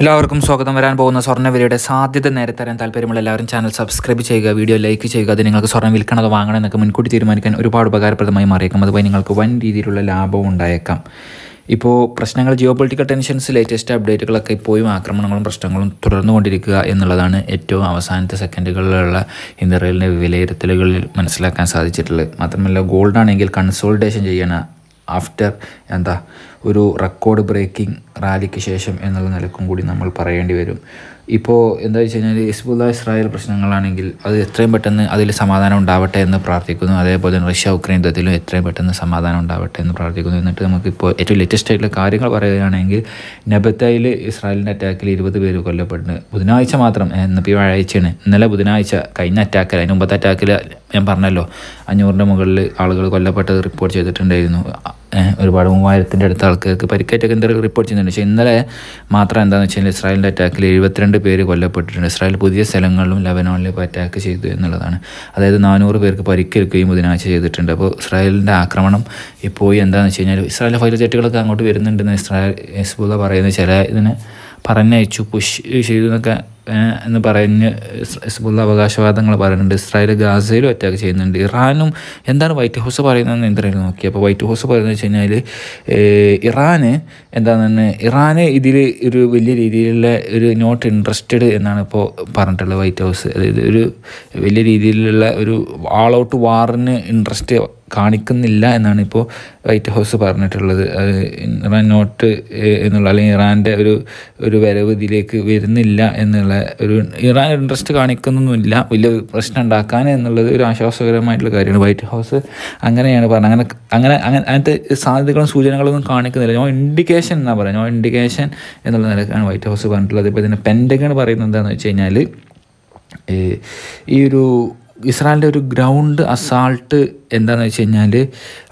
എല്ലാവർക്കും സ്വാഗതം വരാൻ പോകുന്ന സ്വർണ്ണവിലയുടെ സാധ്യത നേരെ തരാൻ താല്പര്യമുള്ള എല്ലാവരും ചാനൽ സബ്സ്ക്രൈബ് ചെയ്യുക വീഡിയോ ലൈക്ക് ചെയ്യുക അത് നിങ്ങൾക്ക് സ്വർണ്ണം വിൽക്കണത് വാങ്ങണം എന്നൊക്കെ മുൻകൂട്ടി തീരുമാനിക്കാൻ ഒരുപാട് ഉപകാരപ്രദമായി മാറിയേക്കാം അതുപോലെ നിങ്ങൾക്ക് വൻ രീതിയിലുള്ള ലാഭവും ഉണ്ടായേക്കാം ഇപ്പോൾ പ്രശ്നങ്ങൾ ജിയോ പൊളിറ്റിക്കൽ ടെൻഷൻസ് ലേറ്റസ്റ്റ് അപ്ഡേറ്റുകളൊക്കെ ഇപ്പോഴും ആക്രമണങ്ങളും പ്രശ്നങ്ങളും തുടർന്നു കൊണ്ടിരിക്കുക എന്നുള്ളതാണ് ഏറ്റവും അവസാനത്തെ സെക്കൻഡുകളിലുള്ള ഇന്ത്യറേലിൻ്റെ വിലയിരുത്തലുകളിൽ മനസ്സിലാക്കാൻ സാധിച്ചിട്ടുള്ളത് മാത്രമല്ല ഗോൾഡാണെങ്കിൽ കൺസോൾട്ടേഷൻ ചെയ്യണ ആഫ്റ്റർ എന്താ ഒരു റെക്കോർഡ് ബ്രേക്കിംഗ് റാലിക്ക് ശേഷം എന്നുള്ള നിലക്കും കൂടി നമ്മൾ പറയേണ്ടി വരും ഇപ്പോൾ എന്താ വെച്ച് കഴിഞ്ഞാൽ ഇസ്ബുല്ല ഇസ്രായേൽ പ്രശ്നങ്ങളാണെങ്കിൽ അത് എത്രയും പെട്ടെന്ന് അതിൽ സമാധാനം ഉണ്ടാവട്ടെ എന്ന് പ്രാർത്ഥിക്കുന്നു അതേപോലെ തന്നെ റഷ്യ ഉക്രൈൻ യുദ്ധത്തിലും എത്രയും പെട്ടെന്ന് സമാധാനം ഉണ്ടാവട്ടെ എന്ന് പ്രാർത്ഥിക്കുന്നു എന്നിട്ട് നമുക്കിപ്പോൾ ഏറ്റവും ലേറ്റസ്റ്റ് ആയിട്ടുള്ള കാര്യങ്ങൾ പറയുകയാണെങ്കിൽ നബത്തയിൽ ഇസ്രായേലിൻ്റെ അറ്റാക്കിൽ ഇരുപത് പേര് കൊല്ലപ്പെടുന്നു ബുധനാഴ്ച മാത്രം എന്നിപ്പോൾ ഈ വ്യാഴാഴ്ചയാണ് ഇന്നലെ ബുധനാഴ്ച കഴിഞ്ഞ അറ്റാക്കിൽ അതിന് മുമ്പത്തെ അറ്റാക്കിൽ ഞാൻ പറഞ്ഞല്ലോ അഞ്ഞൂറിൻ്റെ മുകളിൽ ആളുകൾ കൊല്ലപ്പെട്ടത് റിപ്പോർട്ട് ചെയ്തിട്ടുണ്ടായിരുന്നു ഒരുപാട് മൂവായിരത്തിൻ്റെ അടുത്ത ആൾക്കാർക്ക് പരിക്കേറ്റൊക്കെ എന്തായാലും റിപ്പോർട്ട് ചെയ്യുന്നുണ്ട് പക്ഷേ ഇന്നലെ മാത്രം എന്താണെന്ന് വെച്ചാൽ ഇസ്രായേലിൻ്റെ അറ്റാക്കിൽ എഴുപത്തിരണ്ട് പേര് കൊല്ലപ്പെട്ടിട്ടുണ്ട് ഇസ്രായേൽ പുതിയ സ്ഥലങ്ങളിലും ലബനോണിലും അറ്റാക്ക് ചെയ്തു എന്നുള്ളതാണ് അതായത് നാനൂറ് പേർക്ക് പരിക്കേൽക്കുകയും ബുധനാഴ്ച ചെയ്തിട്ടുണ്ട് അപ്പോൾ ഇസ്രായേലിൻ്റെ ആക്രമണം ഇപ്പോൾ എന്താണെന്ന് വെച്ച് കഴിഞ്ഞാൽ ഫൈൽ ഫൈലജറ്റുകളൊക്കെ അങ്ങോട്ട് വരുന്നുണ്ടെന്ന് ഇസ്രായേൽ ഹിസ്ബുള്ള പറയുന്നത് ചില ഇതിനെ പറഞ്ഞയച്ചു പുഷ് ചെയ്തു എന്നൊക്കെ എന്ന് പറഞ്ഞ് ഹിസ്ബുള്ള അവകാശവാദങ്ങൾ പറയുന്നുണ്ട് ഇസ്രായേൽ ഗാസയിലും അറ്റാക്ക് ചെയ്യുന്നുണ്ട് ഇറാനും എന്താണ് വൈറ്റ് ഹൗസ് പറയുന്നതെന്ന് ഇന്ദ്രയിൽ നോക്കി അപ്പോൾ വൈറ്റ് ഹൗസ് പറയുന്നത് വെച്ച് കഴിഞ്ഞാൽ ഇറാന് എന്താണ് ഇറാന് ഇതിൽ ഒരു വലിയ രീതിയിലുള്ള ഒരു നോട്ട് ഇൻട്രസ്റ്റഡ് എന്നാണ് ഇപ്പോൾ പറഞ്ഞിട്ടുള്ളത് വൈറ്റ് ഹൗസ് അതായത് ഒരു വലിയ രീതിയിലുള്ള ഒരു ആൾ ഔട്ട് വാറിന് ഇൻട്രസ്റ്റ് കാണിക്കുന്നില്ല എന്നാണ് ഇപ്പോൾ വൈറ്റ് ഹൗസ് പറഞ്ഞിട്ടുള്ളത് ഇറാൻ നോട്ട് എന്നുള്ള അല്ലെങ്കിൽ ഇറാൻ്റെ ഒരു ഒരു വരവ് ഇതിലേക്ക് വരുന്നില്ല എന്നുള്ള ഒരു ഇറാൻ ഇൻട്രസ്റ്റ് കാണിക്കുന്നൊന്നുമില്ല വലിയ പ്രശ്നം ഉണ്ടാക്കാൻ എന്നുള്ളത് ഒരു ആശ്വാസകരമായിട്ടുള്ള കാര്യമാണ് വൈറ്റ് ഹൗസ് അങ്ങനെയാണ് പറഞ്ഞത് അങ്ങനെ അങ്ങനെ അങ്ങനെ അങ്ങനത്തെ സാധ്യതകളും സൂചനകളൊന്നും കാണിക്കുന്നില്ല നോ ഇൻഡിക്കേഷൻ എന്നാണ് പറയുന്നത് നോ ഇൻഡിക്കേഷൻ എന്നുള്ള നിലക്കാണ് വൈറ്റ് ഹൗസ് പറഞ്ഞിട്ടുള്ളത് ഇപ്പോൾ ഇതിന് പെൻഡഗൺ പറയുന്നത് എന്താണെന്ന് വെച്ച് കഴിഞ്ഞാൽ ഈ ഒരു ഇസ്രായേലിൻ്റെ ഒരു ഗ്രൗണ്ട് അസാൾട്ട് എന്താണെന്ന് വെച്ച് കഴിഞ്ഞാൽ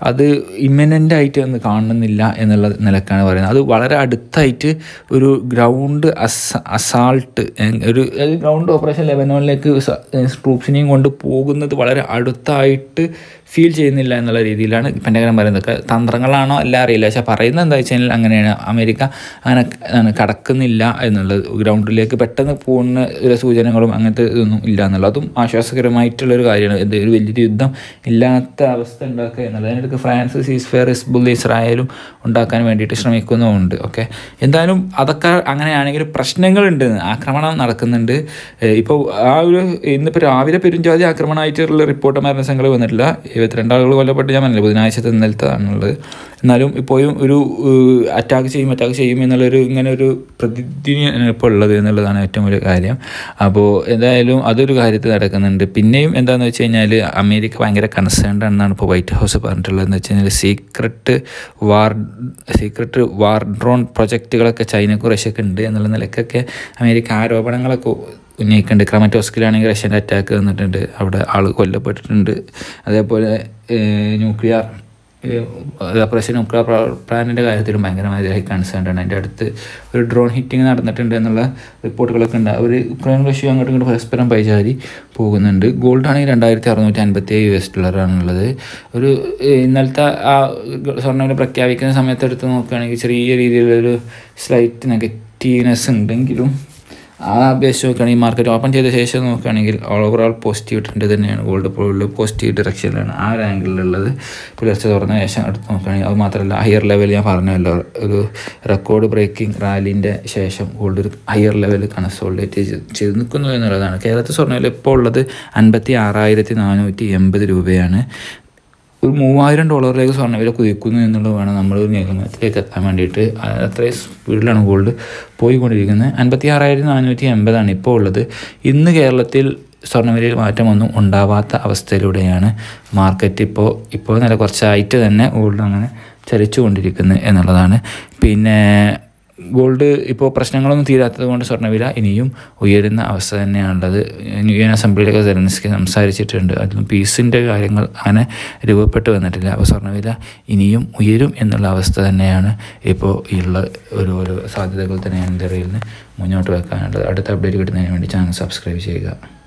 അത് ഇമ്മിനൻ്റ് ആയിട്ട് ഒന്ന് കാണുന്നില്ല എന്നുള്ള നിലക്കാണ് പറയുന്നത് അത് വളരെ അടുത്തായിട്ട് ഒരു ഗ്രൗണ്ട് അസ അസാൾട്ട് ഒരു ഗ്രൗണ്ട് ഓപ്പറേഷൻ ലെവനോണിലേക്ക് ട്രൂപ്സിനെയും കൊണ്ട് പോകുന്നത് വളരെ അടുത്തായിട്ട് ഫീൽ ചെയ്യുന്നില്ല എന്നുള്ള രീതിയിലാണ് പെൻഡഗ്രാം പറയുന്നത് തന്ത്രങ്ങളാണോ എല്ലാം അറിയില്ല പക്ഷേ പറയുന്നത് എന്താ വെച്ച് കഴിഞ്ഞാൽ അങ്ങനെയാണ് അമേരിക്ക അങ്ങനെ കടക്കുന്നില്ല എന്നുള്ളത് ഗ്രൗണ്ടിലേക്ക് പെട്ടെന്ന് പോകുന്ന ഒരു സൂചനകളും അങ്ങനത്തെ ഇതൊന്നും ഇല്ല എന്നുള്ളത് അതും ആശ്വാസകരമായിട്ടുള്ളൊരു കാര്യമാണ് ഇത് ഒരു വലിയൊരു യുദ്ധം ഇല്ലാത്ത അവസ്ഥ ഉണ്ടാക്കുക എന്നുള്ളത് അതിനിടയ്ക്ക് ഫ്രാൻസ് സീസ്ഫെയർ ഇസ്ബുൽ ഇസ്രായേലും ഉണ്ടാക്കാൻ വേണ്ടിയിട്ട് ശ്രമിക്കുന്നുമുണ്ട് ഓക്കെ എന്തായാലും അതൊക്കെ അങ്ങനെയാണെങ്കിൽ പ്രശ്നങ്ങളുണ്ട് ആക്രമണം നടക്കുന്നുണ്ട് ഇപ്പോൾ ആ ഒരു ഇന്നിപ്പോൾ രാവിലെ പെരുഞ്ചാതി ആക്രമണമായിട്ടുള്ള റിപ്പോർട്ട് മരണസംഖ്യ വന്നിട്ടില്ല ഇരുപത്തിരണ്ട് ആളുകൾ കൊല്ലപ്പെട്ട് ഞാൻ പറഞ്ഞില്ല ബുധനാഴ്ചത്തെ ഇന്നലത്തതാണുള്ളത് എന്നാലും ഇപ്പോഴും ഒരു അറ്റാക്ക് ചെയ്യും അറ്റാക്ക് ചെയ്യും എന്നുള്ളൊരു ഇങ്ങനെ ഒരു പ്രതിനിധിയാണ് ഇപ്പോൾ ഉള്ളത് എന്നുള്ളതാണ് ഏറ്റവും വലിയ കാര്യം അപ്പോൾ എന്തായാലും അതൊരു കാര്യത്തിൽ നടക്കുന്നുണ്ട് പിന്നെയും എന്താണെന്ന് വെച്ച് കഴിഞ്ഞാൽ അമേരിക്ക ഭയങ്കര കൺസേൺഡ് ആണെന്നാണ് ഇപ്പോൾ വൈറ്റ് ഹൗസ് പറഞ്ഞിട്ടുള്ളതെന്ന് വെച്ച് കഴിഞ്ഞാൽ secret war secret war drone പ്രൊജക്റ്റുകളൊക്കെ ചൈനക്കും റഷ്യക്ക് ഉണ്ട് എന്നുള്ള നിലയ്ക്കൊക്കെ അമേരിക്ക ആരോപണങ്ങളൊക്കെ ഉന്നയിക്കുന്നുണ്ട് ക്രമറ്റോസ്കിലാണെങ്കിൽ റഷ്യൻ്റെ അറ്റാക്ക് വന്നിട്ടുണ്ട് അവിടെ ആൾ കൊല്ലപ്പെട്ടിട്ടുണ്ട് അതേപോലെ ന്യൂക്ലിയർ ഓപ്പറേഷൻ ഉക്ര പ്ലാനിൻ്റെ കാര്യത്തിലും ഭയങ്കരമായ കൺസേൺഡ് ആണ് അതിൻ്റെ അടുത്ത് ഒരു ഡ്രോൺ ഹിറ്റിംഗ് നടന്നിട്ടുണ്ട് എന്നുള്ള റിപ്പോർട്ടുകളൊക്കെ ഉണ്ട് അവർ യുക്രൈൻ റഷ്യ അങ്ങോട്ടും ഇങ്ങോട്ട് പരസ്പരം പൈചാരി പോകുന്നുണ്ട് ഗോൾഡ് ആണെങ്കിൽ രണ്ടായിരത്തി അറുന്നൂറ്റി അൻപത്തി ഏഴ് യു എസ് ഡോളറാണുള്ളത് ഒരു ഇന്നലത്തെ ആ സ്വർണ്ണവില പ്രഖ്യാപിക്കുന്ന സമയത്തെടുത്ത് നോക്കുകയാണെങ്കിൽ ചെറിയ രീതിയിലൊരു സ്ലൈറ്റ് നെഗറ്റീവ്നെസ് ഉണ്ടെങ്കിലും ആ അപേക്ഷിച്ച് നോക്കുകയാണെങ്കിൽ മാർക്കറ്റ് ഓപ്പൺ ചെയ്ത ശേഷം നോക്കുകയാണെങ്കിൽ ഓൾ ഓവറോൾ പോസിറ്റീവ് ട്രെൻഡ് തന്നെയാണ് ഗോൾഡ് പോലുള്ള പോസിറ്റീവ് ഡിറക്ഷനിലാണ് ആ ഒരു പുലർച്ചെ തുറന്ന ശേഷം എടുത്ത് നോക്കുകയാണെങ്കിൽ അത് മാത്രമല്ല ഹയർ ലെവൽ ഞാൻ പറഞ്ഞല്ലോ ഒരു റെക്കോർഡ് ബ്രേക്കിംഗ് റാലിൻ്റെ ശേഷം ഗോൾഡ് ഒരു ഹയർ ലെവൽ കൺസോളിഡേറ്റ് ചെയ്ത് നിൽക്കുന്നു എന്നുള്ളതാണ് കേരളത്തിൽ സ്വർണ്ണയിൽ ഇപ്പോൾ ഉള്ളത് അൻപത്തി ആറായിരത്തി നാനൂറ്റി എൺപത് രൂപയാണ് ഒരു മൂവായിരം ഡോളറിലേക്ക് വില കുതിക്കുന്നു എന്നുള്ളത് വേണം നമ്മൾ നിഗമനത്തിലേക്ക് എത്താൻ വേണ്ടിയിട്ട് അത്രയും സ്പീഡിലാണ് ഗോൾഡ് പോയിക്കൊണ്ടിരിക്കുന്നത് അൻപത്തി ആറായിരത്തി നാനൂറ്റി എൺപതാണ് ഇപ്പോൾ ഉള്ളത് ഇന്ന് കേരളത്തിൽ സ്വർണ്ണവിലയിൽ മാറ്റമൊന്നും ഉണ്ടാവാത്ത അവസ്ഥയിലൂടെയാണ് മാർക്കറ്റ് ഇപ്പോൾ ഇപ്പോൾ നല്ല കുറച്ചായിട്ട് തന്നെ ഗോൾഡ് അങ്ങനെ ചലിച്ചു കൊണ്ടിരിക്കുന്നത് എന്നുള്ളതാണ് പിന്നെ ഗോൾഡ് ഇപ്പോൾ പ്രശ്നങ്ങളൊന്നും തീരാത്തത് കൊണ്ട് സ്വർണ്ണവില ഇനിയും ഉയരുന്ന അവസ്ഥ തന്നെയാണുള്ളത് യു എൻ അസംബ്ലിയിലൊക്കെ സെലൻസ്കി സംസാരിച്ചിട്ടുണ്ട് അതിലും പീസിൻ്റെ കാര്യങ്ങൾ അങ്ങനെ രൂപപ്പെട്ട് വന്നിട്ടില്ല അപ്പോൾ സ്വർണ്ണവില ഇനിയും ഉയരും എന്നുള്ള അവസ്ഥ തന്നെയാണ് ഇപ്പോൾ ഉള്ള ഒരു ഓരോ സാധ്യതകൾ തന്നെയാണ് ഇന്ത്യയിൽ മുന്നോട്ട് വെക്കാനുള്ളത് അടുത്ത അപ്ഡേറ്റ് കിട്ടുന്നതിന് വേണ്ടി ചാനൽ സബ്സ്ക്രൈബ് ചെയ്യുക